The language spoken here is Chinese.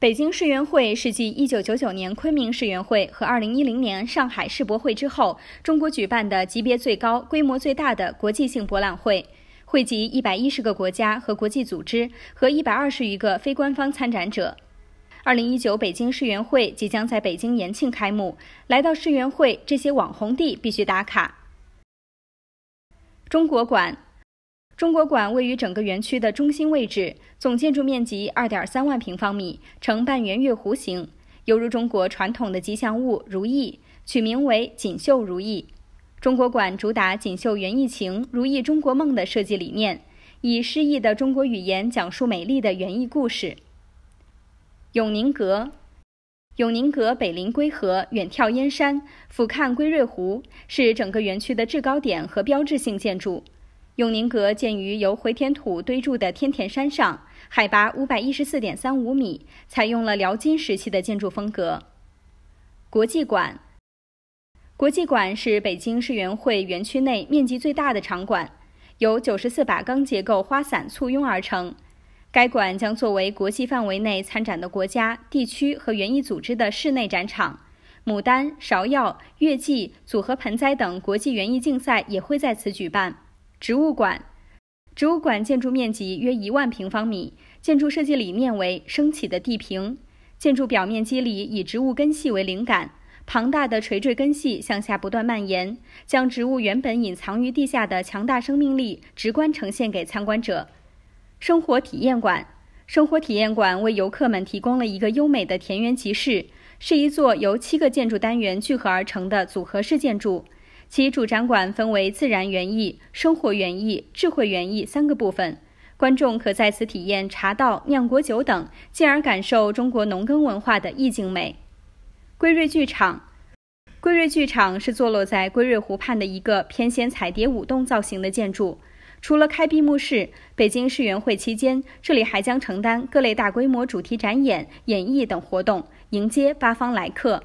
北京世园会是继一九九九年昆明世园会和二零一零年上海世博会之后，中国举办的级别最高、规模最大的国际性博览会，汇集一百一十个国家和国际组织和一百二十余个非官方参展者。二零一九北京世园会即将在北京延庆开幕，来到世园会，这些网红地必须打卡。中国馆。中国馆位于整个园区的中心位置，总建筑面积二点三万平方米，呈半圆月弧形，犹如中国传统的吉祥物如意，取名为“锦绣如意”。中国馆主打“锦绣园艺情，如意中国梦”的设计理念，以诗意的中国语言讲述美丽的园艺故事。永宁阁，永宁阁北临龟河，远眺燕山，俯瞰龟瑞湖，是整个园区的制高点和标志性建筑。永宁阁建于由回填土堆筑的天田山上，海拔五百一十四点三五米，采用了辽金时期的建筑风格。国际馆，国际馆是北京世园会园区内面积最大的场馆，由九十四把钢结构花伞簇拥而成。该馆将作为国际范围内参展的国家、地区和园艺组织的室内展场。牡丹、芍药、月季组合盆栽等国际园艺竞赛也会在此举办。植物馆，植物馆建筑面积约一万平方米，建筑设计理念为升起的地平，建筑表面积里以植物根系为灵感，庞大的垂坠根系向下不断蔓延，将植物原本隐藏于地下的强大生命力直观呈现给参观者。生活体验馆，生活体验馆为游客们提供了一个优美的田园集市，是一座由七个建筑单元聚合而成的组合式建筑。其主展馆分为自然园艺、生活园艺、智慧园艺三个部分，观众可在此体验茶道、酿果酒等，进而感受中国农耕文化的意境美。归瑞剧场，归瑞剧场是坐落在归瑞湖畔的一个偏仙彩蝶舞动造型的建筑。除了开闭幕式，北京世园会期间，这里还将承担各类大规模主题展演、演绎等活动，迎接八方来客。